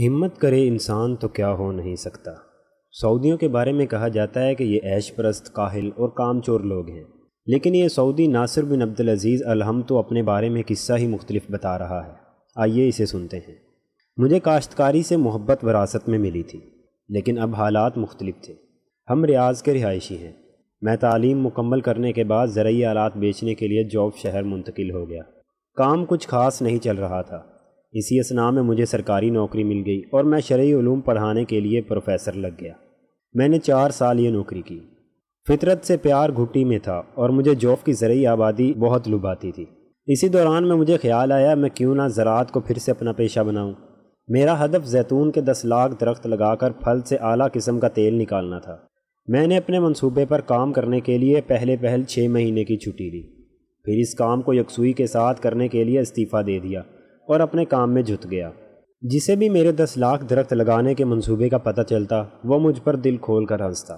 हिम्मत करे इंसान तो क्या हो नहीं सकता सऊदियों के बारे में कहा जाता है कि ये ऐश परस्त काहिल और कामचोर लोग हैं लेकिन ये Saudi Nasir bin Abdul Aziz अलहम तो अपने बारे में किस्सा ही मुख्तलिफ बता रहा है आइए इसे सुनते हैं मुझे काश्तकारी से मोहब्बत वरासत में मिली थी लेकिन अब हालात मुख्तलिफ थे हम रियाज के रिहायशी हैं मैं तालीम मुकम्मल करने के बाद ज़रिए आलात बेचने के लिए जॉब शहर मुंतकिल हो गया काम कुछ खास नहीं चल रहा था इसी असना में मुझे सरकारी नौकरी मिल गई और मैं शर्म पढ़ाने के लिए प्रोफेसर लग गया मैंने चार साल ये नौकरी की फितरत से प्यार घुटी में था और मुझे जौफ की ज़रिए आबादी बहुत लुभाती थी इसी दौरान में मुझे ख्याल आया मैं क्यों ना ज़रात को फिर से अपना पेशा बनाऊँ मेरा हदफ जैतून के दस लाख दरख्त लगाकर फल से आला किस्म का तेल निकालना था मैंने अपने मंसूबे पर काम करने के लिए पहले पहल छः महीने की छुट्टी ली फिर इस काम को यकसुई के साथ करने के लिए इस्तीफ़ा दे दिया और अपने काम में जुट गया जिसे भी मेरे दस लाख दरख्त लगाने के मंसूबे का पता चलता वो मुझ पर दिल खोल कर हंसता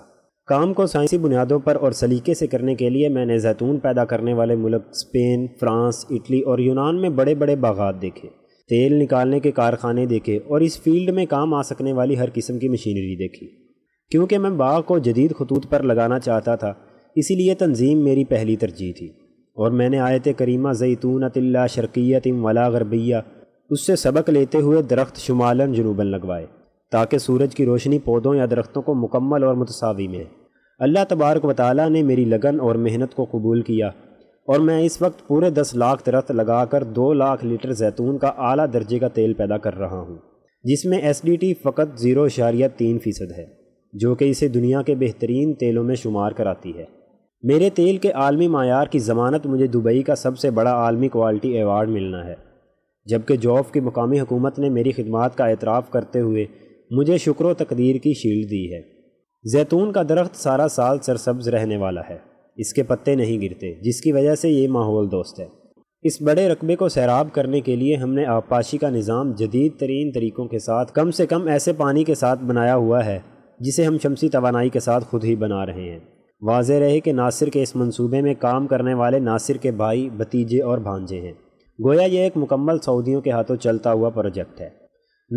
काम को साइंसी बुनियादों पर और सलीके से करने के लिए मैंने जैतून पैदा करने वाले मुल्क स्पेन फ्रांस इटली और यूनान में बड़े बड़े बागात देखे तेल निकालने के कारखाने देखे और इस फील्ड में काम आ सकने वाली हर किस्म की मशीनरी देखी क्योंकि मैं बाग को जदीद खतूत पर लगाना चाहता था इसीलिए तंजीम मेरी पहली तरजीह थी और मैंने आयत करीमा ज़ैतून तिल्ला शर्कियत वला गरबिया उससे सबक लेते हुए दरख्त शुमालन जनूबन लगवाए ताकि सूरज की रोशनी पौधों या दरख्तों को मुकम्मल और मुतसावी मिले अल्लाह तबारक वाली ने मेरी लगन और मेहनत को कबूल किया और मैं इस वक्त पूरे दस लाख दरख्त लगाकर दो लाख लीटर जैतून का आला दर्जे का तेल पैदा कर रहा हूँ जिसमें एस डी टी फ़कत ज़ीरो इशारिया तीन फ़ीसद है जो कि इसे दुनिया के बेहतरीन तेलों में शुमार कराती है मेरे तेल के आलमी मैार की ज़मानत मुझे दुबई का सबसे बड़ा आलमी क्वालिटी एवार्ड मिलना है जबकि जौफ की मकामी हुकूमत ने मेरी खदमात का एतराफ़ करते हुए मुझे शुक्र तकदीर की शील दी है जैतून का दरख्त सारा साल सरसब्ज रहने वाला है इसके पत्ते नहीं गिरते जिसकी वजह से ये माहौल दोस्त है इस बड़े रकबे को सैराब करने के लिए हमने आबपाशी का निज़ाम जदीद तरीन तरीक़ों के साथ कम से कम ऐसे पानी के साथ बनाया हुआ है जिसे हम शमसी तोानाई के साथ खुद ही बना रहे हैं वाज रहे कि नासिर के इस मंसूबे में काम करने वाले नासिर के भाई भतीजे और भांजे हैं गोया यह एक मुकम्मल सऊदियों के हाथों चलता हुआ प्रोजेक्ट है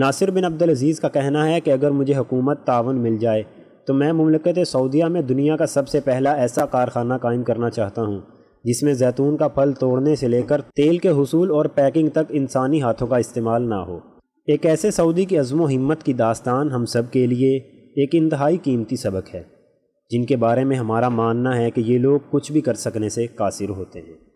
नासिर बिन अब्दुल अजीज़ का कहना है कि अगर मुझे हुकूमत तावन मिल जाए तो मैं ममलकत सऊदिया में दुनिया का सबसे पहला ऐसा कारखाना कायम करना चाहता हूँ जिसमें जैतून का फल तोड़ने से लेकर तेल के हसूल और पैकिंग तक इंसानी हाथों का इस्तेमाल ना हो एक ऐसे सऊदी की अज़म हिम्मत की दास्तान हम सब के लिए एक इंतहाई कीमती सबक है जिनके बारे में हमारा मानना है कि ये लोग कुछ भी कर सकने से कासिर होते हैं